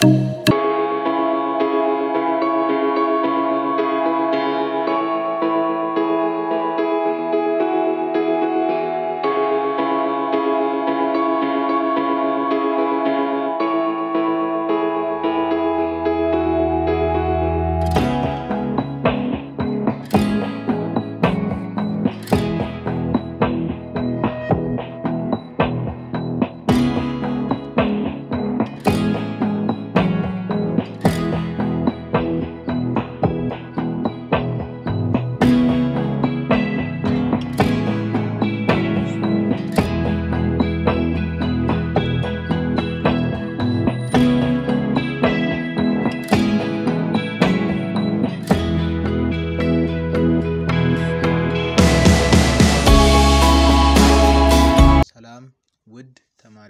Thank you.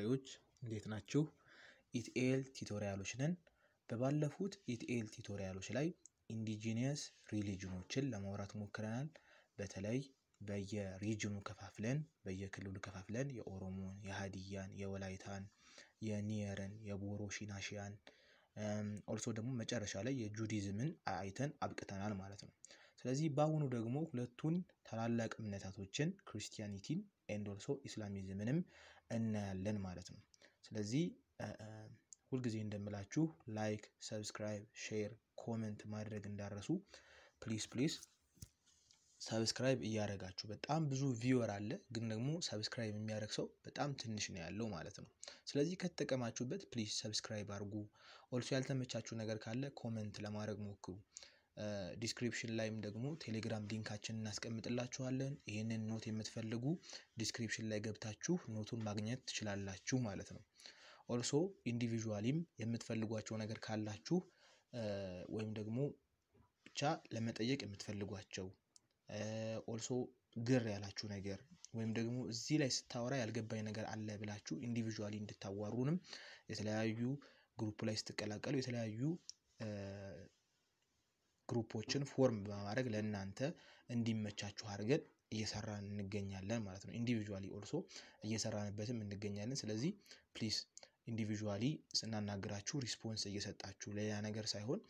ተማሪዎች እንዴት ናችሁ? ኢትኤል ቲቶሪያሎች ነን። በባለፉት ኢትኤል ቲቶሪያሎች ላይ ኢንዲጂኒየስ ሪሊጅኖችን ለማውራት ሞክረናል። በተለይ በየሪጅኑ ከፋፍለን በየክልሉ ከፋፍለን የኦሮሞን፣ የሀዲያን፣ የወላይታን፣ የኒየርን፣ የቦሮ ሺናሺያን ኦልሶ ደግሞ መጨረሻ ላይ የጁዲዝምን አይተን አብቅተናል ማለት ነው። ስለዚህ በአሁኑ ደግሞ ሁለቱን ታላላቅ እምነታቶችን ክርስቲያኒቲን ኤንድ ኦልሶ ኢስላሚዝምንም እናያለን ማለት ነው። ስለዚህ ሁልጊዜ እንደምላችሁ ላይክ፣ ሰብስክራይብ፣ ሼር፣ ኮመንት ማድረግ እንዳረሱ ፕሊስ ፕሊስ ሰብስክራይብ እያደረጋችሁ በጣም ብዙ ቪወር አለ፣ ግን ደግሞ ሰብስክራይብ የሚያደርግ ሰው በጣም ትንሽ ነው ያለው ማለት ነው። ስለዚህ ከተጠቀማችሁበት ፕሊስ ሰብስክራይብ አድርጉ። ኦልሶ ያልተመቻችሁ ነገር ካለ ኮመንት ለማድረግ ሞክሩ። ዲስክሪፕሽን ላይም ደግሞ ቴሌግራም ሊንካችን እናስቀምጥላችኋለን። ይህንን ኖት የምትፈልጉ ዲስክሪፕሽን ላይ ገብታችሁ ኖቱን ማግኘት ትችላላችሁ ማለት ነው። ኦልሶ ኢንዲቪዥዋሊም የምትፈልጓቸው ነገር ካላችሁ ወይም ደግሞ ብቻ ለመጠየቅ የምትፈልጓቸው ኦልሶ ግር ያላችሁ ነገር ወይም ደግሞ እዚህ ላይ ስታወራ ያልገባኝ ነገር አለ ብላችሁ ኢንዲቪዥዋሊ እንድታዋሩንም የተለያዩ ግሩፕ ላይ ስትቀላቀሉ የተለያዩ ግሩፖችን ፎርም በማድረግ ለእናንተ እንዲመቻችሁ አድርገን እየሰራን እንገኛለን ማለት ነው። ኢንዲቪዥዋሊ ኦልሶ እየሰራንበትም እንገኛለን። ስለዚህ ፕሊስ ኢንዲቪዥዋሊ ስናናግራችሁ ሪስፖንስ እየሰጣችሁ ሌላ ነገር ሳይሆን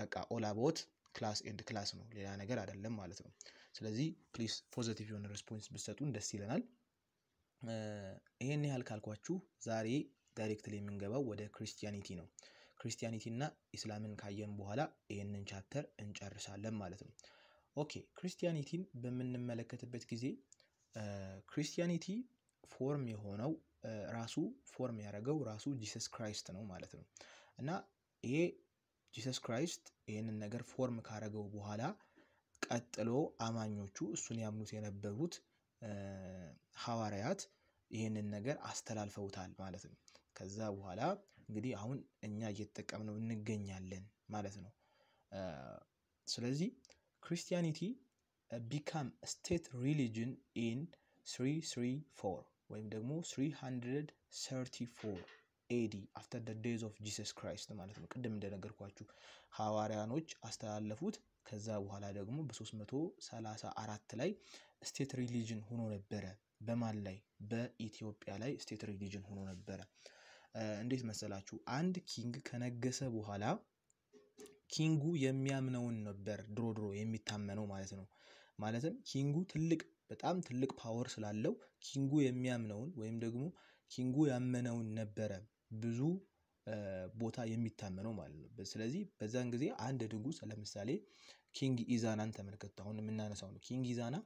በቃ ኦል አባውት ክላስ ኤንድ ክላስ ነው፣ ሌላ ነገር አይደለም ማለት ነው። ስለዚህ ፕሊስ ፖዘቲቭ የሆነ ሪስፖንስ ብትሰጡን ደስ ይለናል። ይህን ያህል ካልኳችሁ ዛሬ ዳይሬክትሊ የምንገባው ወደ ክርስቲያኒቲ ነው። ክርስቲያኒቲ እና ኢስላምን ካየን በኋላ ይህንን ቻፕተር እንጨርሳለን ማለት ነው። ኦኬ ክርስቲያኒቲን በምንመለከትበት ጊዜ ክርስቲያኒቲ ፎርም የሆነው ራሱ ፎርም ያደረገው ራሱ ጂሰስ ክራይስት ነው ማለት ነው እና ይሄ ጂሰስ ክራይስት ይህንን ነገር ፎርም ካደረገው በኋላ ቀጥሎ አማኞቹ እሱን ያምኑት የነበሩት ሐዋርያት ይህንን ነገር አስተላልፈውታል ማለት ነው። ከዛ በኋላ እንግዲህ አሁን እኛ እየተጠቀምነው እንገኛለን ማለት ነው። ስለዚህ ክርስቲያኒቲ ቢካም ስቴት ሪሊጅን ኢን 334 ወይም ደግሞ 334 ኤዲ አፍተር ደ ዴዝ ኦፍ ጂሰስ ክራይስት ማለት ነው። ቅድም እንደነገርኳችሁ ሐዋርያኖች አስተላለፉት። ከዛ በኋላ ደግሞ በ334 ላይ ስቴት ሪሊጅን ሆኖ ነበረ። በማን ላይ? በኢትዮጵያ ላይ ስቴት ሪሊጅን ሆኖ ነበረ። እንዴት መሰላችሁ አንድ ኪንግ ከነገሰ በኋላ ኪንጉ የሚያምነውን ነበር ድሮ ድሮ የሚታመነው ማለት ነው። ማለትም ኪንጉ ትልቅ በጣም ትልቅ ፓወር ስላለው ኪንጉ የሚያምነውን ወይም ደግሞ ኪንጉ ያመነውን ነበረ ብዙ ቦታ የሚታመነው ማለት ነው። ስለዚህ በዛን ጊዜ አንድ ንጉስ ለምሳሌ ኪንግ ኢዛናን ተመልከቱ። አሁን የምናነሳው ነው። ኪንግ ኢዛና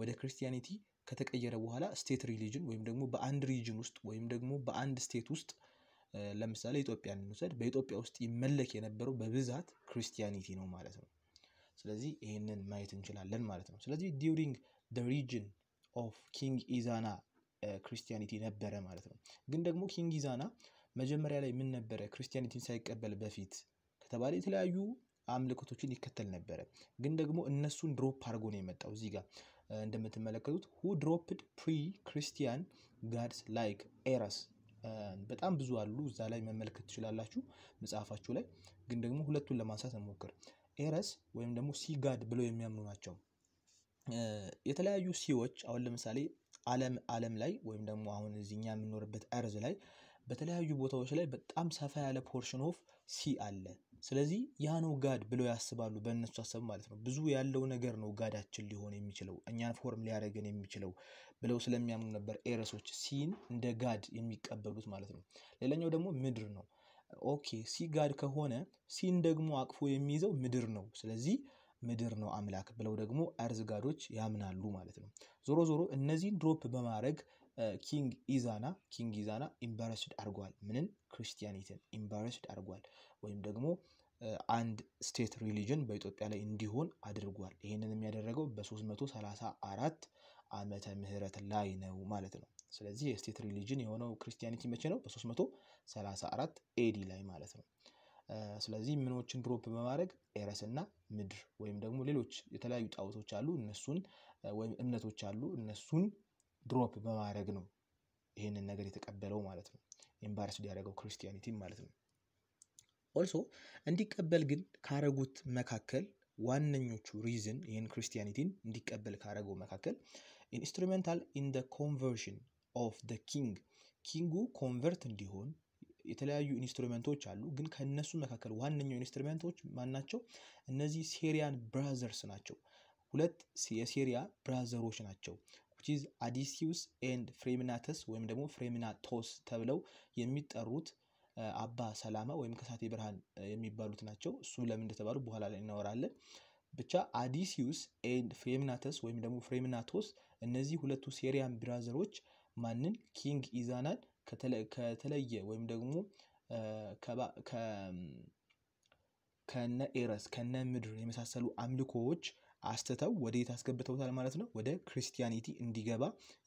ወደ ክርስቲያኒቲ ከተቀየረ በኋላ ስቴት ሪሊጅን ወይም ደግሞ በአንድ ሪጅን ውስጥ ወይም ደግሞ በአንድ ስቴት ውስጥ ለምሳሌ ኢትዮጵያን እንውሰድ። በኢትዮጵያ ውስጥ ይመለክ የነበረው በብዛት ክርስቲያኒቲ ነው ማለት ነው። ስለዚህ ይህንን ማየት እንችላለን ማለት ነው። ስለዚህ ዲሪንግ ደ ሪጅን ኦፍ ኪንግ ኢዛና ክርስቲያኒቲ ነበረ ማለት ነው። ግን ደግሞ ኪንግ ኢዛና መጀመሪያ ላይ ምን ነበረ? ክርስቲያኒቲን ሳይቀበል በፊት ከተባለ የተለያዩ አምልኮቶችን ይከተል ነበረ። ግን ደግሞ እነሱን ድሮፕ አድርጎ ነው የመጣው። እዚህ ጋር እንደምትመለከቱት ሁ ድሮፕድ ፕሪ ክርስቲያን ጋድስ ላይክ ኤረስ በጣም ብዙ አሉ እዛ ላይ መመልከት ትችላላችሁ መጽሐፋችሁ ላይ ግን ደግሞ ሁለቱን ለማንሳት እንሞክር። ኤረስ ወይም ደግሞ ሲጋድ ብለው የሚያምኑ ናቸው። የተለያዩ ሲዎች አሁን ለምሳሌ ዓለም ዓለም ላይ ወይም ደግሞ አሁን እዚኛ የምኖርበት የምንኖርበት እርዝ ላይ በተለያዩ ቦታዎች ላይ በጣም ሰፋ ያለ ፖርሽን ኦፍ ሲ አለ ስለዚህ ያ ነው ጋድ ብለው ያስባሉ በእነሱ ሀሳብ ማለት ነው። ብዙ ያለው ነገር ነው ጋዳችን ሊሆን የሚችለው እኛን ፎርም ሊያደርገን የሚችለው ብለው ስለሚያምኑ ነበር ኤረሶች ሲን እንደ ጋድ የሚቀበሉት ማለት ነው። ሌላኛው ደግሞ ምድር ነው። ኦኬ ሲ ጋድ ከሆነ ሲን ደግሞ አቅፎ የሚይዘው ምድር ነው። ስለዚህ ምድር ነው አምላክ ብለው ደግሞ አርዝ ጋዶች ያምናሉ ማለት ነው። ዞሮ ዞሮ እነዚህን ድሮፕ በማድረግ ኪንግ ኢዛና ኪንግ ኢዛና ኢምባረስድ አድርጓል። ምንን ክርስቲያኒትን ኢምባረስድ አድርጓል ወይም ደግሞ አንድ ስቴት ሪሊጅን በኢትዮጵያ ላይ እንዲሆን አድርጓል። ይህንን የሚያደረገው በ334 ዓመተ ምህረት ላይ ነው ማለት ነው። ስለዚህ የስቴት ሪሊጅን የሆነው ክርስቲያኒቲ መቼ ነው? በ334 ኤዲ ላይ ማለት ነው። ስለዚህ ምኖችን ድሮፕ በማድረግ ኤረስና ምድር ወይም ደግሞ ሌሎች የተለያዩ ጣዖቶች አሉ እነሱን ወይም እምነቶች አሉ እነሱን ድሮፕ በማድረግ ነው ይህንን ነገር የተቀበለው ማለት ነው። ኤምባረስ ያደረገው ክርስቲያኒቲ ማለት ነው። ኦልሶ እንዲቀበል ግን ካረጉት መካከል ዋነኞቹ ሪዝን ይህን ክርስቲያኒቲን እንዲቀበል ካረገው መካከል ኢንስትሩሜንታል ኢን ደ ኮንቨርሽን ኦፍ ደ ኪንግ ኪንጉ ኮንቨርት እንዲሆን የተለያዩ ኢንስትሩሜንቶች አሉ። ግን ከእነሱ መካከል ዋነኛው ኢንስትሩሜንቶች ማናቸው? እነዚህ ሴሪያን ብራዘርስ ናቸው። ሁለት የሴሪያ ብራዘሮች ናቸው። ቺዝ አዲሲዩስ ኤንድ ፍሬምናተስ ወይም ደግሞ ቶስ ተብለው የሚጠሩት አባ ሰላማ ወይም ከሳቴ ብርሃን የሚባሉት ናቸው። እሱ ለምን እንደተባሉ በኋላ ላይ እናወራለን። ብቻ አዲሲዩስ ኤንድ ፍሬምናተስ ወይም ደግሞ ቶስ እነዚህ ሁለቱ ሴሪያን ብራዘሮች ማንን ኪንግ ኢዛናን ከተለየ ወይም ደግሞ ከነ ኤረስ ከነ ምድር የመሳሰሉ አምልኮዎች አስተተው ወደየት አስገብተውታል ማለት ነው። ወደ ክርስቲያኒቲ እንዲገባ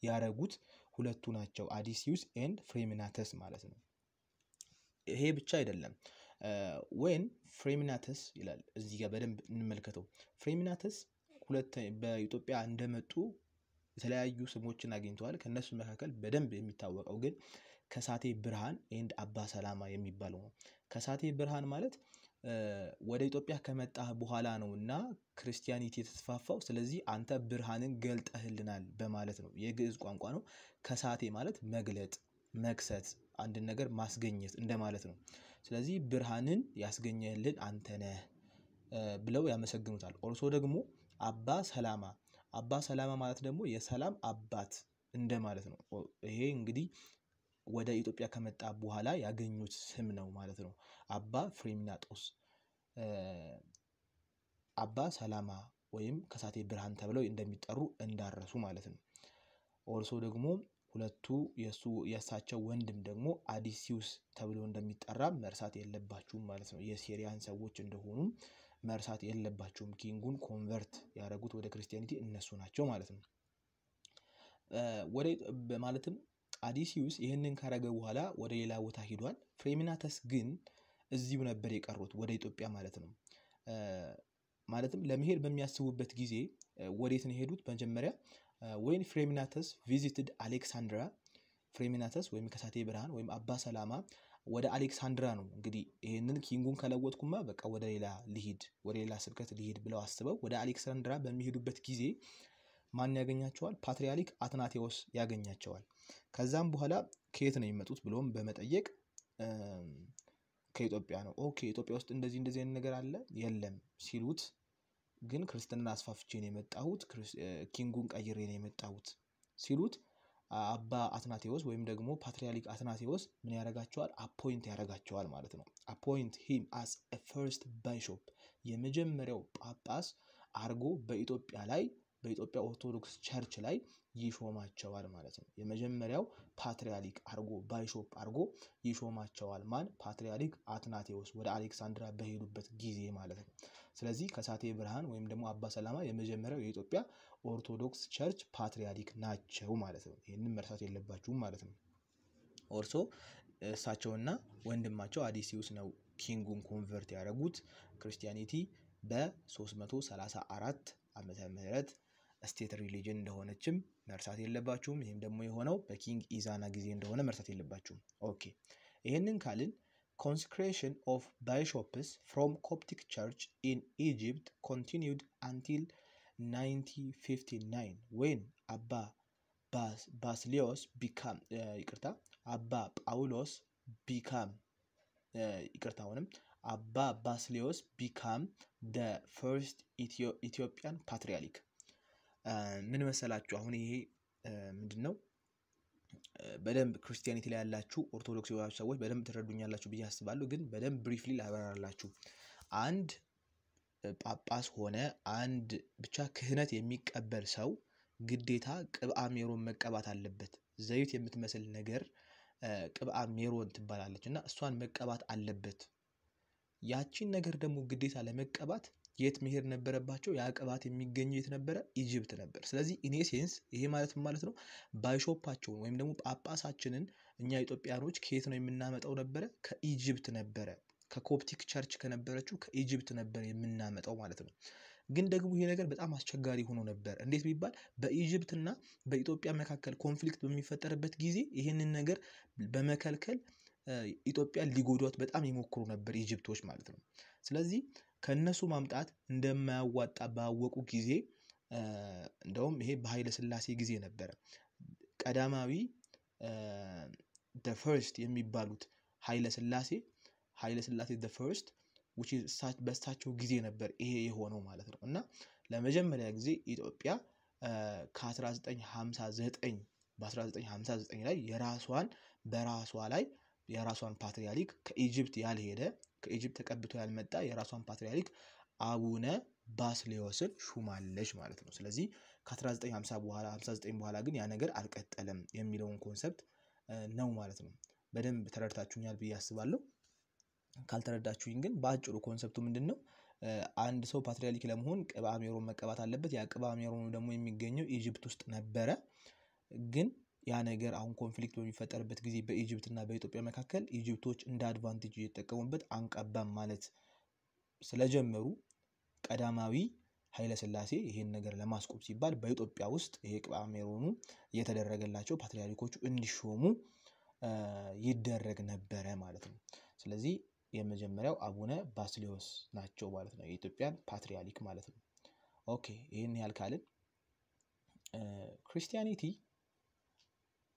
ያረጉት ሁለቱ ናቸው፣ አዲሲዩስ ኤንድ ፍሬሚናተስ ማለት ነው። ይሄ ብቻ አይደለም። ወይን ፍሬሚናተስ ይላል እዚህ ጋር በደንብ እንመልከተው። ፍሬሚናተስ በኢትዮጵያ እንደመጡ የተለያዩ ስሞችን አግኝተዋል። ከእነሱ መካከል በደንብ የሚታወቀው ግን ከሳቴ ብርሃን ኤንድ አባ ሰላማ የሚባለው ነው። ከሳቴ ብርሃን ማለት ወደ ኢትዮጵያ ከመጣህ በኋላ ነው እና ክርስቲያኒቲ የተስፋፋው። ስለዚህ አንተ ብርሃንን ገልጠህልናል በማለት ነው። የግዕዝ ቋንቋ ነው። ከሳቴ ማለት መግለጥ፣ መክሰት፣ አንድን ነገር ማስገኘት እንደማለት ነው። ስለዚህ ብርሃንን ያስገኘህልን አንተ ነህ ብለው ያመሰግኑታል። ኦርሶ ደግሞ አባ ሰላማ፣ አባ ሰላማ ማለት ደግሞ የሰላም አባት እንደማለት ነው። ይሄ እንግዲህ ወደ ኢትዮጵያ ከመጣ በኋላ ያገኙት ስም ነው ማለት ነው። አባ ፍሬሚናጦስ አባ ሰላማ ወይም ከሳቴ ብርሃን ተብለው እንደሚጠሩ እንዳረሱ ማለት ነው። ኦርሶ ደግሞ ሁለቱ የእሱ የእሳቸው ወንድም ደግሞ አዲሲዩስ ተብሎ እንደሚጠራ መርሳት የለባችሁም ማለት ነው። የሴሪያን ሰዎች እንደሆኑ መርሳት የለባችሁም። ኪንጉን ኮንቨርት ያደረጉት ወደ ክርስቲያኒቲ እነሱ ናቸው ማለት ነው። ወደ ማለትም አዲሲዩስ ይህንን ካረገ በኋላ ወደ ሌላ ቦታ ሂዷል። ፍሬሚናተስ ግን እዚሁ ነበር የቀሩት ወደ ኢትዮጵያ ማለት ነው። ማለትም ለመሄድ በሚያስቡበት ጊዜ ወዴት ነው የሄዱት? መጀመሪያ ወይን ፍሬሚናተስ ቪዚትድ አሌክሳንድራ ፍሬሚናተስ ወይም ከሳቴ ብርሃን ወይም አባ ሰላማ ወደ አሌክሳንድራ ነው እንግዲህ ይህንን ኪንጉን ከለወጥኩማ በቃ ወደ ሌላ ልሂድ ወደ ሌላ ስብከት ልሂድ ብለው አስበው ወደ አሌክሳንድራ በሚሄዱበት ጊዜ ማን ያገኛቸዋል? ፓትርያርክ አትናቴዎስ ያገኛቸዋል። ከዛም በኋላ ከየት ነው የሚመጡት ብሎም በመጠየቅ ከኢትዮጵያ ነው ኦኬ ኢትዮጵያ ውስጥ እንደዚህ እንደዚህ አይነት ነገር አለ የለም ሲሉት ግን ክርስትናን አስፋፍቼ ነው የመጣሁት ኪንጉን ቀይሬ ነው የመጣሁት ሲሉት አባ አትናቴዎስ ወይም ደግሞ ፓትሪያሊክ አትናቴዎስ ምን ያደርጋቸዋል አፖይንት ያደርጋቸዋል ማለት ነው አፖይንት ሂም አስ ፈርስት ባይሾፕ የመጀመሪያው ጳጳስ አርጎ በኢትዮጵያ ላይ በኢትዮጵያ ኦርቶዶክስ ቸርች ላይ ይሾማቸዋል ማለት ነው። የመጀመሪያው ፓትሪያሊክ አርጎ ባይሾፕ አርጎ ይሾማቸዋል። ማን? ፓትርያርክ አትናቴዎስ ወደ አሌክሳንድራ በሄዱበት ጊዜ ማለት ነው። ስለዚህ ከሳቴ ብርሃን ወይም ደግሞ አባ ሰላማ የመጀመሪያው የኢትዮጵያ ኦርቶዶክስ ቸርች ፓትሪያሊክ ናቸው ማለት ነው። ይህንን መርሳት የለባችሁም ማለት ነው። ኦርሶ እሳቸውና ወንድማቸው አዲሲዩስ ነው ኪንጉን ኮንቨርት ያደረጉት ክርስቲያኒቲ በ334 ዓመተ ምህረት ስቴት ሪሊጅን እንደሆነችም መርሳት የለባችሁም። ይህም ደግሞ የሆነው በኪንግ ኢዛና ጊዜ እንደሆነ መርሳት የለባችሁም። ኦኬ ይህንን ካልን ኮንስክሬሽን ኦፍ ባይሾፕስ ፍሮም ኮፕቲክ ቸርች ኢን ኢጅፕት ኮንቲኒውድ አንቲል 1959 ወይን አባ ባስሊዮስ ቢካም ይቅርታ አባ ጳውሎስ ቢካም ይቅርታ አሁንም አባ ባስሊዮስ ቢካም ደ ፈርስት ኢትዮጵያን ፓትሪያሊክ ምን መሰላችሁ አሁን ይሄ ምንድን ነው በደንብ ክርስቲያኒቲ ላይ ያላችሁ ኦርቶዶክስ የሆናችሁ ሰዎች በደንብ ትረዱኛላችሁ ብዬ አስባለሁ። ግን በደንብ ብሪፍሊ ላብራራላችሁ። አንድ ጳጳስ ሆነ አንድ ብቻ ክህነት የሚቀበል ሰው ግዴታ ቅብአ ሜሮን መቀባት አለበት። ዘይት የምትመስል ነገር ቅብአ ሜሮን ትባላለች እና እሷን መቀባት አለበት። ያቺን ነገር ደግሞ ግዴታ ለመቀባት የት መሄድ ነበረባቸው? ያ ቅባት የሚገኘው የት ነበረ? ኢጅፕት ነበር። ስለዚህ ኢኔሴንስ ይሄ ማለት ማለት ነው ባይሾፓቸውን ወይም ደግሞ ጳጳሳችንን እኛ ኢትዮጵያኖች ከየት ነው የምናመጣው ነበረ? ከኢጅፕት ነበረ። ከኮፕቲክ ቸርች ከነበረችው ከኢጅፕት ነበር የምናመጣው ማለት ነው። ግን ደግሞ ይሄ ነገር በጣም አስቸጋሪ ሆኖ ነበር። እንዴት ቢባል በኢጅብትና በኢትዮጵያ መካከል ኮንፍሊክት በሚፈጠርበት ጊዜ ይህንን ነገር በመከልከል ኢትዮጵያን ሊጎዷት በጣም ይሞክሩ ነበር ኢጅፕቶች ማለት ነው። ስለዚህ ከእነሱ ማምጣት እንደማያዋጣ ባወቁ ጊዜ እንደውም ይሄ በኃይለ ስላሴ ጊዜ ነበረ። ቀዳማዊ ደ ፈርስት የሚባሉት ኃይለ ስላሴ ኃይለ ስላሴ ደ ፈርስት በእሳቸው ጊዜ ነበር ይሄ የሆነው ማለት ነው እና ለመጀመሪያ ጊዜ ኢትዮጵያ ከ1959 በ1959 ላይ የራሷን በራሷ ላይ የራሷን ፓትሪያሊክ ከኢጅፕት ያልሄደ ከኢጅፕት ተቀብቶ ያልመጣ የራሷን ፓትርያርክ አቡነ ባስሌዎስን ሹማለች ማለት ነው። ስለዚህ ከ1959 በኋላ 59 በኋላ ግን ያ ነገር አልቀጠለም የሚለውን ኮንሰፕት ነው ማለት ነው። በደንብ ተረድታችሁኛል ብዬ አስባለሁ። ካልተረዳችሁኝ ግን በአጭሩ ኮንሰፕቱ ምንድን ነው? አንድ ሰው ፓትርያርክ ለመሆን ቅብአ ሜሮን መቀባት አለበት። ያ ቅብአ ሜሮኑ ደግሞ የሚገኘው ኢጅፕት ውስጥ ነበረ ግን ያ ነገር አሁን ኮንፍሊክት በሚፈጠርበት ጊዜ በኢጅፕት እና በኢትዮጵያ መካከል ኢጅፕቶች እንደ አድቫንቴጅ እየተጠቀሙበት አንቀባም ማለት ስለጀመሩ ቀዳማዊ ኃይለስላሴ ይህን ነገር ለማስቆም ሲባል በኢትዮጵያ ውስጥ ይሄ ቃሜሮኑ እየተደረገላቸው ፓትሪያሪኮቹ እንዲሾሙ ይደረግ ነበረ ማለት ነው። ስለዚህ የመጀመሪያው አቡነ ባስሌዎስ ናቸው ማለት ነው፣ የኢትዮጵያን ፓትሪያሪክ ማለት ነው። ኦኬ ይህን ያልካልን ክርስቲያኒቲ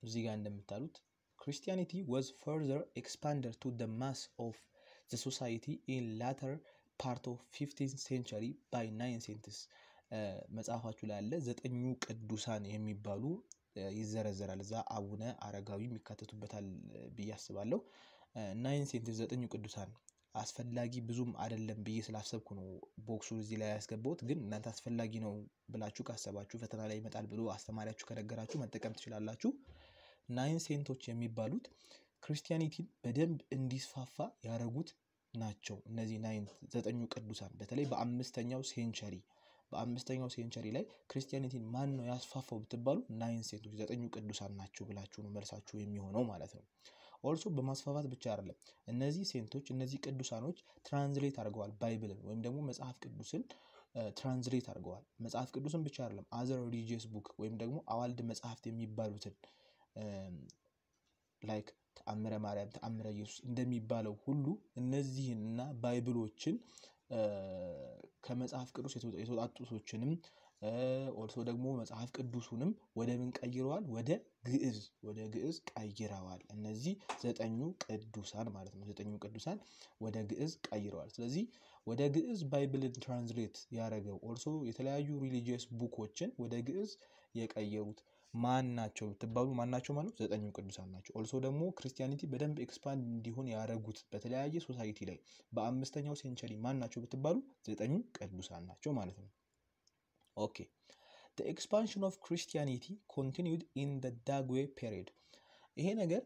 እዚህ ጋር እንደምታሉት ክርስቲያኒቲ ወዝ ፈርዘር ኤክስፓንደር ቱ ደ ማስ ኦፍ ዘ ሶሳይቲ ኢን ላተር ፓርት ኦፍ ፊፍቲን ሴንቸሪ ባይ ናይን ሴንትስ መጽሐፋችሁ ላይ ያለ ዘጠኙ ቅዱሳን የሚባሉ uh, ይዘረዘራል። እዛ አቡነ አረጋዊ የሚካተቱበታል ብዬ አስባለሁ። ናይን uh, ሴንትስ ዘጠኙ ቅዱሳን አስፈላጊ ብዙም አይደለም ብዬ ስላሰብኩ ነው ቦክሱ እዚህ ላይ ያስገባሁት። ግን እናንተ አስፈላጊ ነው ብላችሁ ካሰባችሁ ፈተና ላይ ይመጣል ብሎ አስተማሪያችሁ ከነገራችሁ መጠቀም ትችላላችሁ። ናይን ሴንቶች የሚባሉት ክርስቲያኒቲን በደንብ እንዲስፋፋ ያደረጉት ናቸው። እነዚህ ናይን ዘጠኙ ቅዱሳን በተለይ በአምስተኛው ሴንቸሪ በአምስተኛው ሴንቸሪ ላይ ክርስቲያኒቲን ማን ነው ያስፋፋው ብትባሉ ናይን ሴንቶች ዘጠኙ ቅዱሳን ናቸው ብላችሁ ነው መልሳችሁ የሚሆነው ማለት ነው። ኦልሶ በማስፋፋት ብቻ አይደለም። እነዚህ ሴንቶች እነዚህ ቅዱሳኖች ትራንስሌት አድርገዋል ባይብልን ወይም ደግሞ መጽሐፍ ቅዱስን ትራንስሌት አድርገዋል። መጽሐፍ ቅዱስን ብቻ አይደለም አዘር ሪሊጂየስ ቡክ ወይም ደግሞ አዋልድ መጽሐፍት የሚባሉትን ላይክ um, ተአምረ ማርያም ተአምረ ኢየሱስ እንደሚባለው ሁሉ እና ባይብሎችን uh, ከመጽሐፍ ቅዱስ የተወጣጡሶችንም ኦልሶ uh, ደግሞ መጽሐፍ ቅዱሱንም ወደ ምን ቀይረዋል? ወደ ግዕዝ ወደ ግዕዝ ቀይረዋል። እነዚህ ዘጠኙ ቅዱሳን ማለት ነው። ዘጠኙ ቅዱሳን ወደ ግዕዝ ቀይረዋል። ስለዚህ ወደ ግዕዝ ባይብልን ትራንስሌት ያደረገው ኦልሶ የተለያዩ ሪሊጂየስ ቡኮችን ወደ ግዕዝ የቀየሩት ማን ናቸው ብትባሉ ማን ናቸው ማለት ዘጠኙ ቅዱሳን ናቸው። ኦልሶ ደግሞ ክርስቲያኒቲ በደንብ ኤክስፓንድ እንዲሆን ያደረጉት በተለያየ ሶሳይቲ ላይ በአምስተኛው ሴንቸሪ ማን ናቸው ብትባሉ ዘጠኙ ቅዱሳን ናቸው ማለት ነው። ኦኬ the ኤክስፓንሽን ኦፍ ክርስቲያኒቲ ኮንቲኒድ ኢን the Dagwe ይሄ ነገር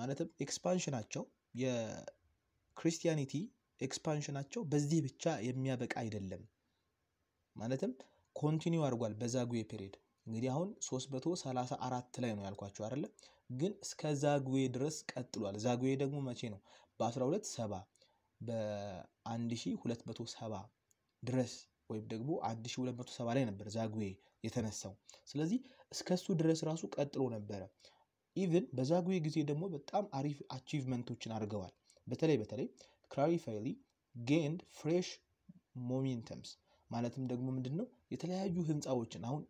ማለትም ኤክስፓንሽናቸው የክርስቲያኒቲ ኤክስፓንሽናቸው በዚህ ብቻ የሚያበቃ አይደለም። ማለትም ኮንቲኒው አድርጓል በዛጉዌ ፔሪድ እንግዲህ አሁን 334 ላይ ነው ያልኳቸው አይደለ? ግን እስከ ዛግዌ ድረስ ቀጥሏል። ዛጉዌ ደግሞ መቼ ነው? በ1270 በ1270 ድረስ ወይም ደግሞ 1270 ላይ ነበር ዛጉዌ የተነሳው። ስለዚህ እስከሱ ድረስ ራሱ ቀጥሎ ነበረ። ኢቭን በዛጉዌ ጊዜ ደግሞ በጣም አሪፍ አቺቭመንቶችን አድርገዋል። በተለይ በተለይ ክላሪፋይሊ ጌንድ ፍሬሽ ሞሜንተምስ ማለትም ደግሞ ምንድን ነው የተለያዩ ህንፃዎችን አሁን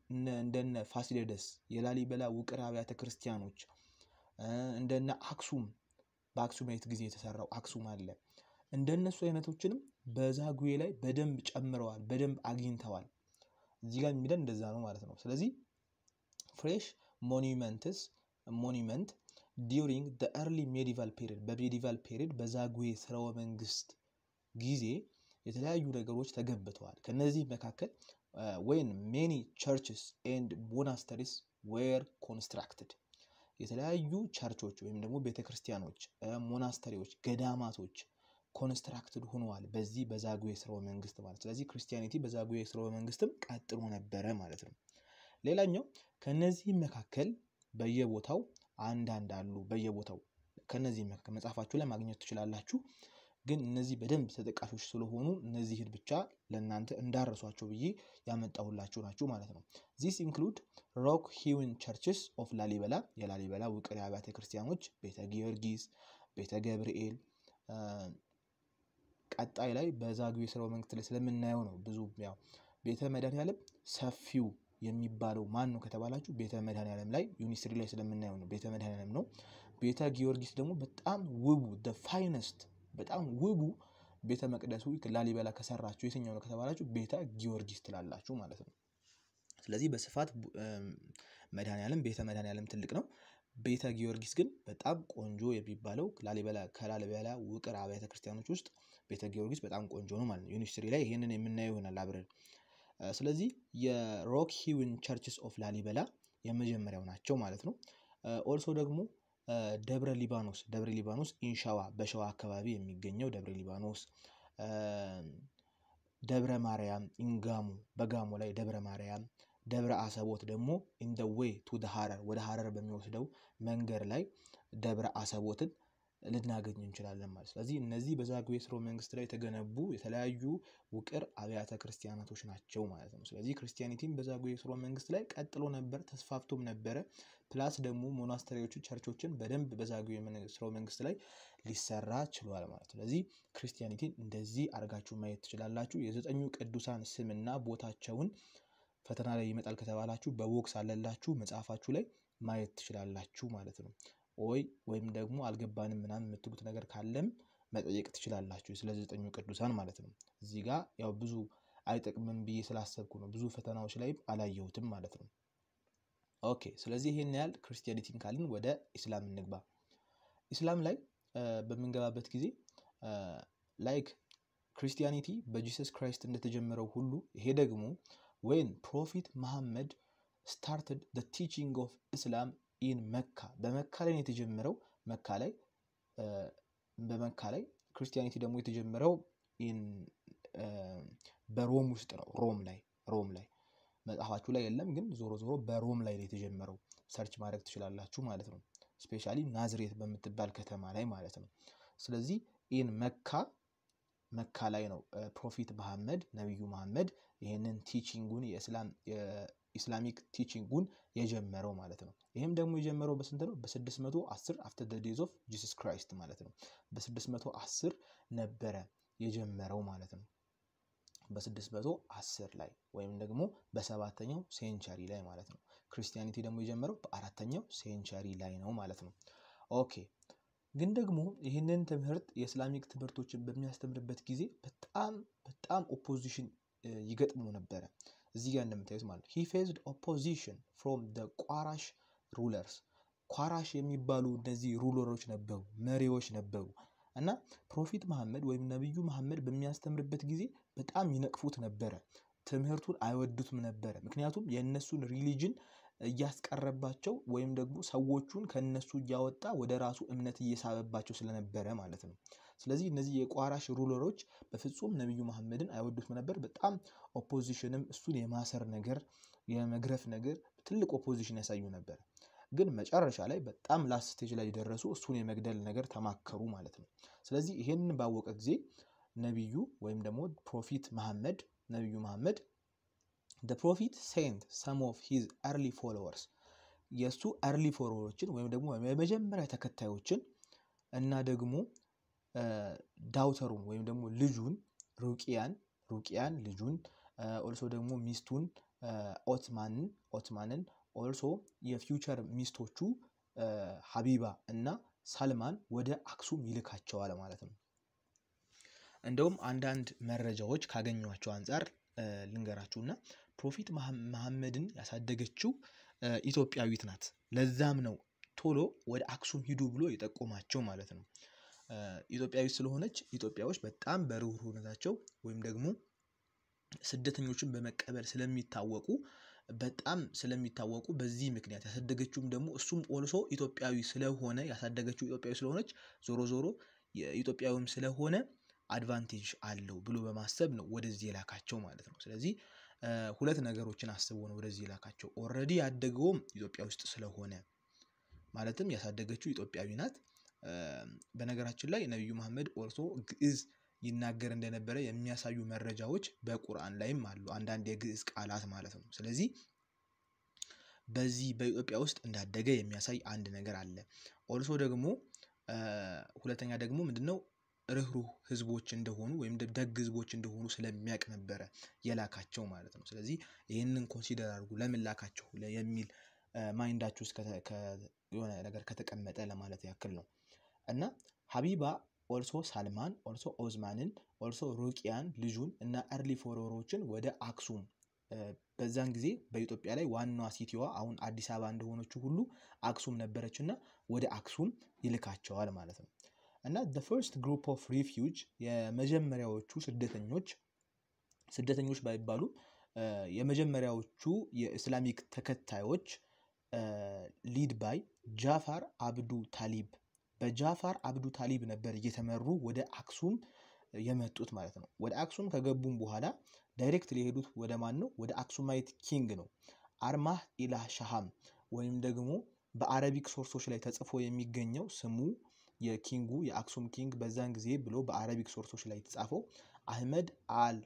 እንደነ ፋሲለደስ የላሊበላ ውቅር አብያተ ክርስቲያኖች እንደነ አክሱም በአክሱማዊት ጊዜ የተሰራው አክሱም አለ። እንደነሱ አይነቶችንም በዛጉዌ ላይ በደንብ ጨምረዋል፣ በደንብ አግኝተዋል። እዚህ ጋር የሚለን እንደዛ ነው ማለት ነው። ስለዚህ ፍሬሽ ሞኒመንትስ ሞኒመንት ዲሪንግ ደ ኤርሊ ሜዲቫል ፔሪድ በሜዲቫል ፔሪድ በዛጉዌ ስርወ መንግስት ጊዜ የተለያዩ ነገሮች ተገንብተዋል። ከነዚህ መካከል ወይን ሜኒ ቸርችስ ኤንድ ሞናስተሪስ ዌር ኮንስትራክትድ የተለያዩ ቸርቾች ወይም ደግሞ ቤተክርስቲያኖች፣ uh, ሞናስተሪዎች፣ ገዳማቶች ኮንስትራክትድ ሆነዋል በዚህ በዛጉዌ ስርወ መንግስት ማለት። ስለዚህ ክርስቲያኒቲ በዛጉዌ ስርወ መንግስትም ቀጥሎ ነበረ ማለት ነው። ሌላኛው ከነዚህ መካከል በየቦታው አንዳንድ አሉ። በየቦታው ከነዚህ መካከል መጽሐፋችሁ ላይ ማግኘት ትችላላችሁ። ግን እነዚህ በደንብ ተጠቃሾች ስለሆኑ እነዚህን ብቻ ለእናንተ እንዳረሷቸው ብዬ ያመጣሁላችሁ ናችሁ ማለት ነው። ዚስ ኢንክሉድ ሮክ ሂውን ቸርችስ ኦፍ ላሊበላ የላሊበላ ውቅር አብያተ ክርስቲያኖች ቤተ ጊዮርጊስ፣ ቤተ ገብርኤል ቀጣይ ላይ በዛግዌ ስርወ መንግስት ላይ ስለምናየው ነው። ብዙ ያው ቤተ መድኃኔዓለም ሰፊው የሚባለው ማን ነው ከተባላችሁ ቤተ መድኃኔዓለም ላይ ዩኒስትሪ ላይ ስለምናየው ነው። ቤተ መድኃኔዓለም ነው። ቤተ ጊዮርጊስ ደግሞ በጣም ውቡ ፋይነስት በጣም ውቡ ቤተ መቅደሱ ላሊበላ ከሰራችሁ የትኛው ነው ከተባላችሁ ቤተ ጊዮርጊስ ትላላችሁ ማለት ነው። ስለዚህ በስፋት መድኃኔዓለም ቤተ መድኃኔዓለም ትልቅ ነው። ቤተ ጊዮርጊስ ግን በጣም ቆንጆ የሚባለው ላሊበላ ከላሊበላ ውቅር አብያተ ክርስቲያኖች ውስጥ ቤተ ጊዮርጊስ በጣም ቆንጆ ነው ማለት ነው። ዩኒቨርሲቲ ላይ ይህንን የምናየው ይሆናል አብረን። ስለዚህ የሮክ ሂውን ቸርችስ ኦፍ ላሊበላ የመጀመሪያው ናቸው ማለት ነው። ኦልሶ ደግሞ ደብረ ሊባኖስ ደብረ ሊባኖስ ኢንሻዋ በሸዋ አካባቢ የሚገኘው ደብረ ሊባኖስ፣ ደብረ ማርያም ኢንጋሙ በጋሞ ላይ ደብረ ማርያም፣ ደብረ አሰቦት ደግሞ ኢን ዘ ዌይ ቱ ደ ሀረር ወደ ሀረር በሚወስደው መንገድ ላይ ደብረ አሰቦትን ልናገኝ እንችላለን ማለት። ስለዚህ እነዚህ በዛግዌ ስርወ መንግስት ላይ የተገነቡ የተለያዩ ውቅር አብያተ ክርስቲያናቶች ናቸው ማለት ነው። ስለዚህ ክርስቲያኒቲም በዛግዌ ስርወ መንግስት ላይ ቀጥሎ ነበር፣ ተስፋፍቶም ነበረ። ፕላስ ደግሞ ሞናስተሪዎቹ ቸርቾችን በደንብ በዛግዌ ስርወ መንግስት ላይ ሊሰራ ችሏል ማለት። ስለዚህ ክርስቲያኒቲን እንደዚህ አድርጋችሁ ማየት ትችላላችሁ። የዘጠኙ ቅዱሳን ስምና ቦታቸውን ፈተና ላይ ይመጣል ከተባላችሁ በቦክስ አለላችሁ መጽሐፋችሁ ላይ ማየት ትችላላችሁ ማለት ነው። ወይ ወይም ደግሞ አልገባንም ምናምን የምትሉት ነገር ካለም መጠየቅ ትችላላችሁ ስለ ዘጠኙ ቅዱሳን ማለት ነው። እዚህ ጋር ያው ብዙ አይጠቅምም ብዬ ስላሰብኩ ነው። ብዙ ፈተናዎች ላይ አላየሁትም ማለት ነው። ኦኬ ስለዚህ ይህን ያህል ክርስቲያኒቲን ካልን ወደ ኢስላም እንግባ። ኢስላም ላይ በምንገባበት ጊዜ ላይክ ክርስቲያኒቲ በጂሰስ ክራይስት እንደተጀመረው ሁሉ ይሄ ደግሞ ወይን ፕሮፊት መሐመድ ስታርትድ ቲቺንግ ኦፍ ኢስላም ኢን መካ በመካ ላይ ነው የተጀመረው። መካ ላይ በመካ ላይ ክርስቲያኒቲ ደግሞ የተጀመረው ኢን በሮም ውስጥ ነው። ሮም ላይ ሮም ላይ መጽሐፋችሁ ላይ የለም፣ ግን ዞሮ ዞሮ በሮም ላይ ነው የተጀመረው። ሰርች ማድረግ ትችላላችሁ ማለት ነው። ስፔሻሊ ናዝሬት በምትባል ከተማ ላይ ማለት ነው። ስለዚህ ኢን መካ መካ ላይ ነው ፕሮፊት መሐመድ ነቢዩ መሐመድ ይህንን ቲቺንጉን የእስላም ኢስላሚክ ቲቺንጉን የጀመረው ማለት ነው። ይህም ደግሞ የጀመረው በስንት ነው? በ610 አፍተር ደ ዴዝ ኦፍ ጂሰስ ክራይስት ማለት ነው። በ610 ነበረ የጀመረው ማለት ነው። በ610 ላይ ወይም ደግሞ በሰባተኛው ሴንቸሪ ላይ ማለት ነው። ክርስቲያኒቲ ደግሞ የጀመረው በአራተኛው ሴንቸሪ ላይ ነው ማለት ነው። ኦኬ ግን ደግሞ ይህንን ትምህርት የእስላሚክ ትምህርቶችን በሚያስተምርበት ጊዜ በጣም በጣም ኦፖዚሽን ይገጥመው ነበረ። እዚህ ጋር እንደምታዩት ማለት ነው ሂ ፌዝድ ኦፖዚሽን ፍሮም ደ ቋራሽ ሩለርስ ኳራሽ የሚባሉ እነዚህ ሩለሮች ነበሩ፣ መሪዎች ነበሩ እና ፕሮፊት መሐመድ ወይም ነቢዩ መሐመድ በሚያስተምርበት ጊዜ በጣም ይነቅፉት ነበረ። ትምህርቱን አይወዱትም ነበረ። ምክንያቱም የእነሱን ሪሊጅን እያስቀረባቸው ወይም ደግሞ ሰዎቹን ከእነሱ እያወጣ ወደ ራሱ እምነት እየሳበባቸው ስለነበረ ማለት ነው። ስለዚህ እነዚህ የቋራሽ ሩለሮች በፍጹም ነቢዩ መሐመድን አይወዱትም ነበር። በጣም ኦፖዚሽንም እሱን የማሰር ነገር የመግረፍ ነገር ትልቅ ኦፖዚሽን ያሳዩ ነበር። ግን መጨረሻ ላይ በጣም ላስት ስቴጅ ላይ ደረሱ። እሱን የመግደል ነገር ተማከሩ ማለት ነው። ስለዚህ ይሄንን ባወቀ ጊዜ ነቢዩ ወይም ደግሞ ፕሮፊት መሐመድ ነቢዩ መሐመድ ደ ፕሮፊት ሴንት ሰም ኦፍ ሂዝ አርሊ ፎሎወርስ የእሱ አርሊ ፎሎወሮችን ወይም ደግሞ የመጀመሪያ ተከታዮችን እና ደግሞ ዳውተሩን ወይም ደግሞ ልጁን ሩቅያን ሩቅያን ልጁን ኦልሶ ደግሞ ሚስቱን ኦትማንን ኦትማንን ኦልሶ የፊውቸር ሚስቶቹ ሀቢባ እና ሳልማን ወደ አክሱም ይልካቸዋል ማለት ነው። እንደውም አንዳንድ መረጃዎች ካገኟቸው አንጻር እና ፕሮፊት መሐመድን ያሳደገችው ኢትዮጵያዊት ናት። ለዛም ነው ቶሎ ወደ አክሱም ሂዱ ብሎ የጠቆማቸው ማለት ነው። ኢትዮጵያዊ ስለሆነች ኢትዮጵያዎች በጣም በርህሩህነታቸው ወይም ደግሞ ስደተኞችን በመቀበል ስለሚታወቁ በጣም ስለሚታወቁ በዚህ ምክንያት ያሳደገችውም ደግሞ እሱም ኦልሶ ኢትዮጵያዊ ስለሆነ ያሳደገችው ኢትዮጵያዊ ስለሆነች ዞሮ ዞሮ የኢትዮጵያዊም ስለሆነ አድቫንቴጅ አለው ብሎ በማሰብ ነው ወደዚህ የላካቸው ማለት ነው። ስለዚህ ሁለት ነገሮችን አስቦ ነው ወደዚህ የላካቸው። ኦልሬዲ ያደገውም ኢትዮጵያ ውስጥ ስለሆነ ማለትም ያሳደገችው ኢትዮጵያዊ ናት። በነገራችን ላይ ነቢዩ መሐመድ ኦርቶ ግዕዝ ይናገር እንደነበረ የሚያሳዩ መረጃዎች በቁርአን ላይም አሉ። አንዳንድ የግዕዝ ቃላት ማለት ነው። ስለዚህ በዚህ በኢትዮጵያ ውስጥ እንዳደገ የሚያሳይ አንድ ነገር አለ። ኦልሶ ደግሞ ሁለተኛ ደግሞ ምንድነው ርኅሩህ ህዝቦች እንደሆኑ ወይም ደግ ህዝቦች እንደሆኑ ስለሚያውቅ ነበረ የላካቸው ማለት ነው። ስለዚህ ይህንን ኮንሲደር አድርጉ ለምን ላካቸው የሚል ማይንዳችሁ ውስጥ የሆነ ነገር ከተቀመጠ ለማለት ያክል ነው። እና ሀቢባ ኦልሶ ሳልማን ኦልሶ ኦዝማንን ኦልሶ ሩቅያን ልጁን እና እርሊ ፎሮሮችን ወደ አክሱም በዛን ጊዜ በኢትዮጵያ ላይ ዋናዋ ሲቲዋ አሁን አዲስ አበባ እንደሆነችው ሁሉ አክሱም ነበረች እና ወደ አክሱም ይልካቸዋል ማለት ነው እና ደ ፈርስት ግሩፕ ኦፍ ሪፊውጅ የመጀመሪያዎቹ ስደተኞች ስደተኞች ባይባሉም የመጀመሪያዎቹ የእስላሚክ ተከታዮች ሊድ ባይ ጃፋር አብዱ ታሊብ በጃፋር አብዱ ታሊብ ነበር እየተመሩ ወደ አክሱም የመጡት ማለት ነው። ወደ አክሱም ከገቡም በኋላ ዳይሬክት ሊሄዱት ወደ ማን ነው? ወደ አክሱማይት ኪንግ ነው። አርማህ ኢላ ሻሃም ወይም ደግሞ በአረቢክ ሶርሶች ላይ ተጽፎ የሚገኘው ስሙ የኪንጉ የአክሱም ኪንግ በዛን ጊዜ ብሎ በአረቢክ ሶርሶች ላይ የተጻፈው አህመድ አል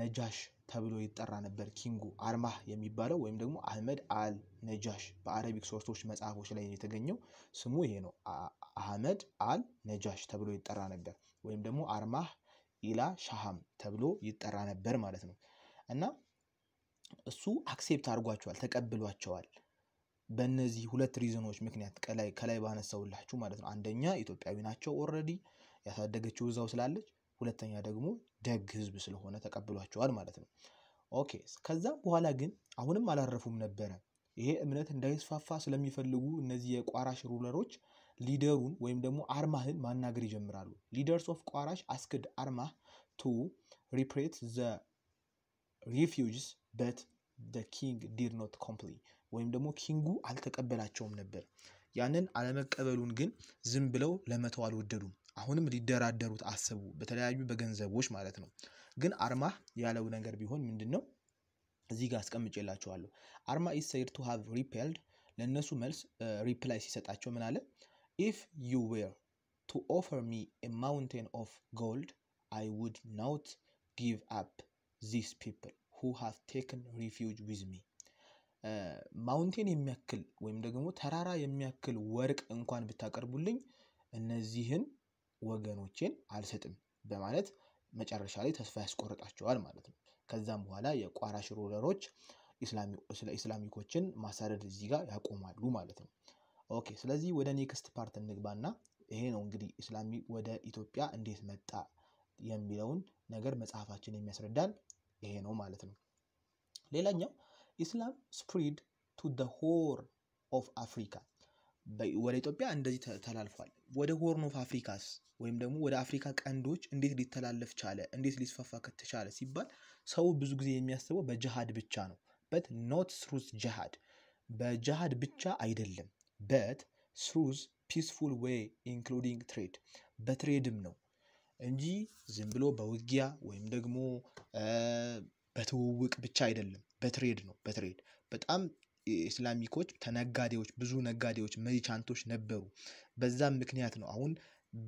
ነጃሽ ተብሎ ይጠራ ነበር። ኪንጉ አርማህ የሚባለው ወይም ደግሞ አህመድ አል ነጃሽ በአረቢክ ሶርሶች መጽሐፎች ላይ የተገኘው ስሙ ይሄ ነው። አህመድ አል ነጃሽ ተብሎ ይጠራ ነበር፣ ወይም ደግሞ አርማህ ኢላ ሻሃም ተብሎ ይጠራ ነበር ማለት ነው። እና እሱ አክሴፕት አድርጓቸዋል፣ ተቀብሏቸዋል። በእነዚህ ሁለት ሪዝኖች ምክንያት ከላይ ከላይ ባነሳውላችሁ ማለት ነው። አንደኛ ኢትዮጵያዊ ናቸው ኦልሬዲ ያሳደገችው እዛው ስላለች፣ ሁለተኛ ደግሞ ደግ ህዝብ ስለሆነ ተቀብሏቸዋል ማለት ነው። ኦኬ ከዛም በኋላ ግን አሁንም አላረፉም ነበረ። ይሄ እምነት እንዳይስፋፋ ስለሚፈልጉ እነዚህ የቋራሽ ሩለሮች ሊደሩን ወይም ደግሞ አርማህን ማናገር ይጀምራሉ። ሊደርስ ኦፍ ቋራሽ አስክድ አርማህ ቱ ሪፕሬት ዘ ሪፊውጅስ በት ደ ኪንግ ዲድ ኖት ኮምፕሊ ወይም ደግሞ ኪንጉ አልተቀበላቸውም ነበር። ያንን አለመቀበሉን ግን ዝም ብለው ለመተው አልወደዱም። አሁንም ሊደራደሩት አስቡ በተለያዩ በገንዘቦች ማለት ነው። ግን አርማህ ያለው ነገር ቢሆን ምንድን ነው? እዚህ ጋር አስቀምጬላችኋለሁ። አርማ ኢዝ ሰይድ ቱ ሃቭ ሪፔልድ ለእነሱ መልስ ሪፕላይ ሲሰጣቸው ምን አለ? ኢፍ ዩ ዌር ቱ ኦፈር ሚ ማውንቴን ኦፍ ጎልድ አይ ውድ ናውት ጊቭ አፕ ዚስ ፒፕል ሁ ሃቭ ቴክን ሪፊውጅ ዊዝ ሚ ማውንቴን የሚያክል ወይም ደግሞ ተራራ የሚያክል ወርቅ እንኳን ብታቀርቡልኝ እነዚህን ወገኖቼን አልሰጥም በማለት መጨረሻ ላይ ተስፋ ያስቆርጣቸዋል ማለት ነው። ከዛም በኋላ የቋራሽ ሩለሮች ኢስላሚኮችን ማሳደድ እዚህ ጋር ያቆማሉ ማለት ነው። ኦኬ ስለዚህ ወደ ኔክስት ፓርት እንግባና ይሄ ነው እንግዲህ ኢስላሚ ወደ ኢትዮጵያ እንዴት መጣ የሚለውን ነገር መጽሐፋችን የሚያስረዳን ይሄ ነው ማለት ነው። ሌላኛው ኢስላም ስፕሪድ ቱ ደ ሆር ኦፍ አፍሪካ ወደ ኢትዮጵያ እንደዚህ ተላልፏል። ወደ ሆርን ኦፍ አፍሪካስ ወይም ደግሞ ወደ አፍሪካ ቀንዶች እንዴት ሊተላለፍ ቻለ? እንዴት ሊስፋፋ ከተቻለ ሲባል ሰው ብዙ ጊዜ የሚያስበው በጅሃድ ብቻ ነው። በት ኖት ስሩዝ ጅሃድ በጅሃድ ብቻ አይደለም። በት ስሩዝ ፒስፉል ዌይ ኢንክሉዲንግ ትሬድ በትሬድም ነው እንጂ ዝም ብሎ በውጊያ ወይም ደግሞ በትውውቅ ብቻ አይደለም። በትሬድ ነው። በትሬድ በጣም ኢስላሚኮች ተነጋዴዎች ብዙ ነጋዴዎች መሪቻንቶች ነበሩ። በዛም ምክንያት ነው አሁን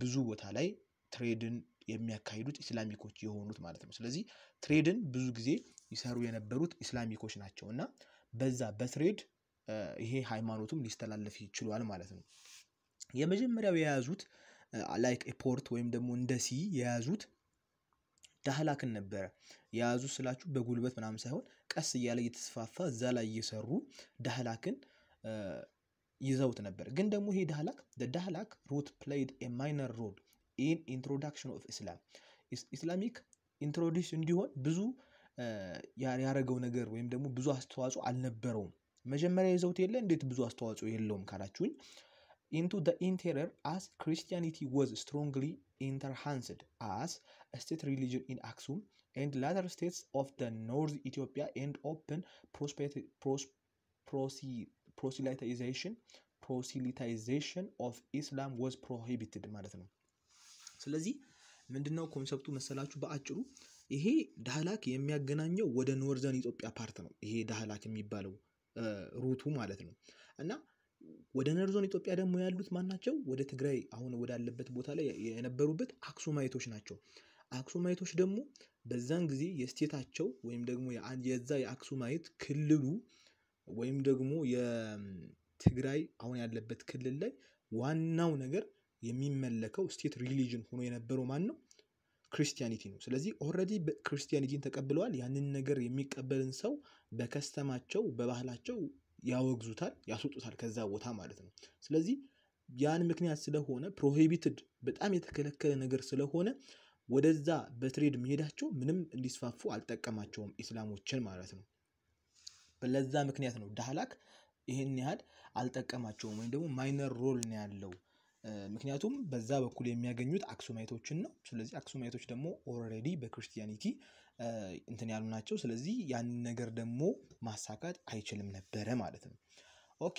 ብዙ ቦታ ላይ ትሬድን የሚያካሂዱት ኢስላሚኮች የሆኑት ማለት ነው። ስለዚህ ትሬድን ብዙ ጊዜ ይሰሩ የነበሩት ኢስላሚኮች ናቸው እና በዛ በትሬድ ይሄ ሃይማኖቱም ሊስተላለፍ ይችሏል ማለት ነው። የመጀመሪያው የያዙት ላይክ ፖርት ወይም ደግሞ እንደ ሲ የያዙት ዳህላክን ነበረ የያዙ ስላችሁ በጉልበት ምናምን ሳይሆን ቀስ እያለ እየተስፋፋ እዛ ላይ እየሰሩ ዳህላክን ይዘውት ነበር። ግን ደግሞ ይሄ ዳህላክ ዳህላክ ሩት ፕሌይድ ኤ ማይነር ሮል ኢን ኢንትሮዳክሽን ኦፍ ኢስላም ኢስላሚክ ኢንትሮዲስ እንዲሆን ብዙ ያረገው ነገር ወይም ደግሞ ብዙ አስተዋጽኦ አልነበረውም። መጀመሪያ ይዘውት የለ እንዴት ብዙ አስተዋጽኦ የለውም ካላችሁኝ ኢንቱ ኢንቴሪየር አስ ክሪስቲያኒቲ ወዝ ስትሮንግሊ ኢንተርሃንስድ አስ ስቴት ሪሊጅን ኢን አክሱም ኤንድ ላተር ስቴትስ ኦፍ ደ ኖርዝ ኢትዮጵያ ኤንድ ኦፕን ፕሮሲላይታይዜሽን ፕሮሲሊታይዜሽን ኦፍ ኢስላም ወዝ ፕሮሂቢትድ ማለት ነው። ስለዚህ ምንድነው ኮንሰፕቱ መሰላችሁ? በአጭሩ ይሄ ዳህላክ የሚያገናኘው ወደ ኖርዘርን ኢትዮጵያ ፓርት ነው። ይሄ ዳህላክ የሚባለው ሩቱ ማለት ነው እና ወደ ነርዞን ኢትዮጵያ ደግሞ ያሉት ማን ናቸው? ወደ ትግራይ አሁን ወዳለበት ቦታ ላይ የነበሩበት አክሱማይቶች ናቸው። አክሱማይቶች ደግሞ በዛን ጊዜ የስቴታቸው ወይም ደግሞ የዛ የአክሱማይት ክልሉ ወይም ደግሞ የትግራይ አሁን ያለበት ክልል ላይ ዋናው ነገር የሚመለከው ስቴት ሪሊጅን ሆኖ የነበረው ማን ነው? ክርስቲያኒቲ ነው። ስለዚህ ኦልሬዲ ክርስቲያኒቲን ተቀብለዋል። ያንን ነገር የሚቀበልን ሰው በከስተማቸው በባህላቸው ያወግዙታል፣ ያስወጡታል ከዛ ቦታ ማለት ነው። ስለዚህ ያን ምክንያት ስለሆነ ፕሮሂቢትድ በጣም የተከለከለ ነገር ስለሆነ ወደዛ በትሬድ መሄዳቸው ምንም እንዲስፋፉ አልጠቀማቸውም ኢስላሞችን ማለት ነው። ለዛ ምክንያት ነው ዳህላክ ይህን ያህል አልጠቀማቸውም ወይም ደግሞ ማይነር ሮል ነው ያለው። ምክንያቱም በዛ በኩል የሚያገኙት አክሱማይቶችን ነው። ስለዚህ አክሱማይቶች ደግሞ ኦረዲ በክርስቲያኒቲ እንትን ያሉ ናቸው። ስለዚህ ያንን ነገር ደግሞ ማሳካት አይችልም ነበረ ማለት ነው። ኦኬ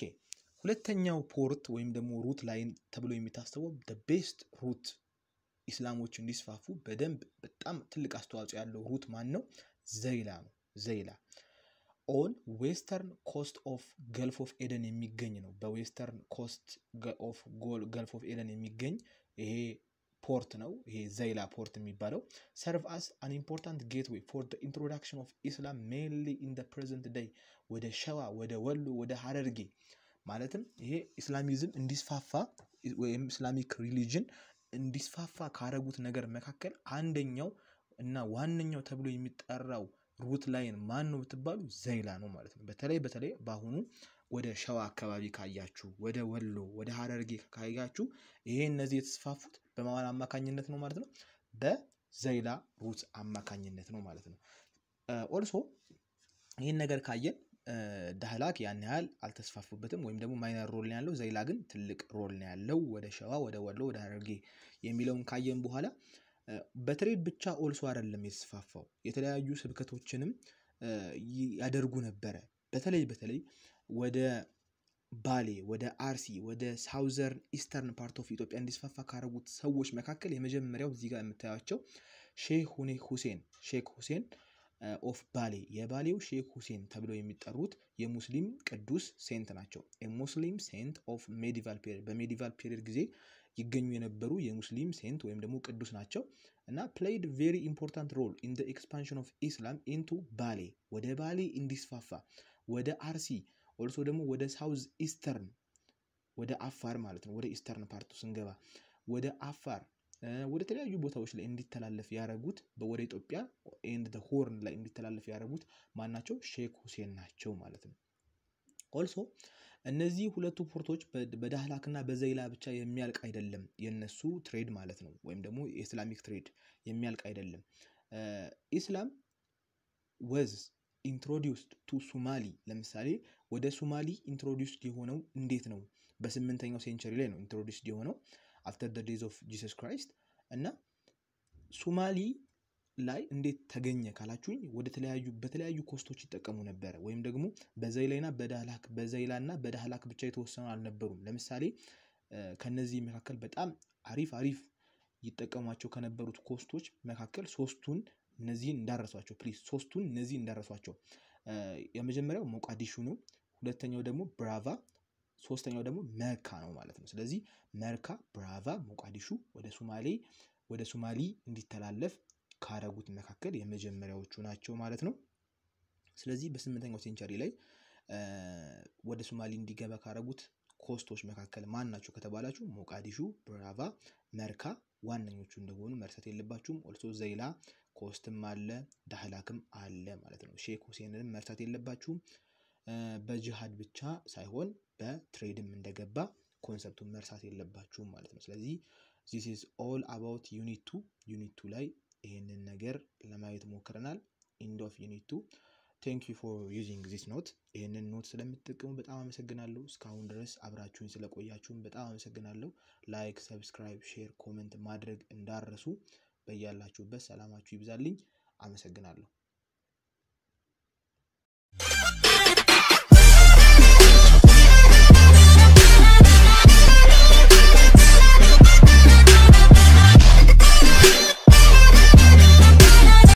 ሁለተኛው ፖርት ወይም ደግሞ ሩት ላይን ተብሎ የሚታሰበው ቤስት ሩት ኢስላሞች እንዲስፋፉ በደንብ በጣም ትልቅ አስተዋጽኦ ያለው ሩት ማን ነው? ዘይላ ነው። ዘይላ ኦን ዌስተርን ኮስት ኦፍ ገልፍ ኦፍ ኤደን የሚገኝ ነው። በዌስተርን ኮስት ኦፍ ገልፍ ኦፍ ኤደን የሚገኝ ይሄ ፖርት ነው። ይሄ ዘይላ ፖርት የሚባለው ሰርቭ አስ አን ኢምፖርታንት ጌትዌይ ፎር ደ ኢንትሮዳክሽን ኦፍ ኢስላም ሜንሊ ኢን ደ ፕሬዘንት ደይ ወደ ሸዋ፣ ወደ ወሎ፣ ወደ ሀረርጌ ማለትም ይሄ ኢስላሚዝም እንዲስፋፋ ወይም ኢስላሚክ ሪሊጅን እንዲስፋፋ ካረጉት ነገር መካከል አንደኛው እና ዋነኛው ተብሎ የሚጠራው ሩት ላይን ማን ነው ብትባሉ ዘይላ ነው ማለት ነው። በተለይ በተለይ በአሁኑ ወደ ሸዋ አካባቢ ካያችሁ፣ ወደ ወሎ፣ ወደ ሀረርጌ ካያችሁ ይሄ እነዚህ የተስፋፉት በማን አማካኝነት ነው ማለት ነው? በዘይላ ሩት አማካኝነት ነው ማለት ነው። ኦልሶ ይህን ነገር ካየን ዳህላክ ያን ያህል አልተስፋፉበትም፣ ወይም ደግሞ ማይነር ሮል ነው ያለው። ዘይላ ግን ትልቅ ሮል ነው ያለው ወደ ሸዋ፣ ወደ ወሎ፣ ወደ ሀረርጌ የሚለውን ካየን በኋላ በትሬድ ብቻ ኦልሶ አይደለም የተስፋፋው የተለያዩ ስብከቶችንም ያደርጉ ነበረ። በተለይ በተለይ ወደ ባሌ ወደ አርሲ ወደ ሳውዘርን ኢስተርን ፓርት ኦፍ ኢትዮጵያ እንዲስፋፋ ካደረጉት ሰዎች መካከል የመጀመሪያው እዚህ ጋር የምታያቸው ሼክ ሁኔ ሁሴን ሼክ ሁሴን ኦፍ uh, ባሌ የባሌው ሼክ ሁሴን ተብለው የሚጠሩት የሙስሊም ቅዱስ ሴንት ናቸው። ሙስሊም ሴንት ኦፍ ሜዲቫል ፔሪድ በሜዲቫል ፔሪድ ጊዜ ይገኙ የነበሩ የሙስሊም ሴንት ወይም ደግሞ ቅዱስ ናቸው እና ፕሌይድ ቬሪ ኢምፖርታንት ሮል ኢን ኤክስፓንሽን ኦፍ ኢስላም ኢንቱ ባሌ ወደ ባሌ እንዲስፋፋ ወደ አርሲ ኦልሶ ደግሞ ወደ ሳውዝ ኢስተርን ወደ አፋር ማለት ነው ወደ ኢስተርን ፓርቱ ስንገባ ወደ አፋር ወደ ተለያዩ ቦታዎች ላይ እንዲተላለፍ ያደረጉት ወደ ኢትዮጵያ ኤንድ ደ ሆርን ላይ እንዲተላለፍ ያደረጉት ማናቸው? ሼክ ሁሴን ናቸው ማለት ነው። ኦልሶ እነዚህ ሁለቱ ፖርቶች በዳህላክና በዘይላ ብቻ የሚያልቅ አይደለም። የነሱ ትሬድ ማለት ነው፣ ወይም ደግሞ የኢስላሚክ ትሬድ የሚያልቅ አይደለም። ኢስላም ወዝ ኢንትሮዲውስድ ቱ ሱማሊ ለምሳሌ ወደ ሱማሊ ኢንትሮዲውስድ የሆነው እንዴት ነው? በስምንተኛው ሴንቸሪ ላይ ነው ኢንትሮዲውስድ የሆነው አፍተር ደ ዴዝ ኦፍ ጂሰስ ክራይስት እና ሱማሊ ላይ እንዴት ተገኘ ካላችሁኝ ወደ ተለያዩ በተለያዩ ኮስቶች ይጠቀሙ ነበረ። ወይም ደግሞ በዘይላና በዳህላክ በዘይላና በዳህላክ ብቻ የተወሰኑ አልነበሩም። ለምሳሌ ከነዚህ መካከል በጣም አሪፍ አሪፍ ይጠቀሟቸው ከነበሩት ኮስቶች መካከል ሶስቱን እነዚህን እንዳረሷቸው ፕሊዝ ሶስቱን እነዚህ እንዳረሷቸው። የመጀመሪያው ሞቃዲሹ ነው። ሁለተኛው ደግሞ ብራቫ፣ ሶስተኛው ደግሞ መርካ ነው ማለት ነው። ስለዚህ መርካ፣ ብራቫ፣ ሞቃዲሹ ወደ ሱማሌ ወደ ሱማሊ እንዲተላለፍ ካረጉት መካከል የመጀመሪያዎቹ ናቸው ማለት ነው። ስለዚህ በስምንተኛው ሴንቸሪ ላይ ወደ ሱማሊ እንዲገባ ካረጉት ኮስቶች መካከል ማን ናቸው ከተባላችሁ ሞቃዲሹ፣ ብራቫ፣ መርካ ዋነኞቹ እንደሆኑ መርሳት የለባችሁም። ኦልሶ ዘይላ ኮስትም አለ ዳህላክም አለ ማለት ነው። ሼክ ሁሴንንም መርሳት የለባችሁም። በጅሃድ ብቻ ሳይሆን በትሬድም እንደገባ ኮንሰፕቱን መርሳት የለባችሁም ማለት ነው። ስለዚህ ዚስ ኢዝ ኦል አባውት ዩኒቱ ዩኒቱ ላይ ይህንን ነገር ለማየት ሞክረናል። ኢንድ ኦፍ ዩኒቱ ቴንክ ዩ ፎር ዩዚንግ ዚስ ኖት። ይህንን ኖት ስለምትጠቀሙ በጣም አመሰግናለሁ። እስካሁን ድረስ አብራችሁኝ ስለቆያችሁን በጣም አመሰግናለሁ። ላይክ፣ ሰብስክራይብ፣ ሼር፣ ኮመንት ማድረግ እንዳረሱ በያላችሁበት ሰላማችሁ ይብዛልኝ። አመሰግናለሁ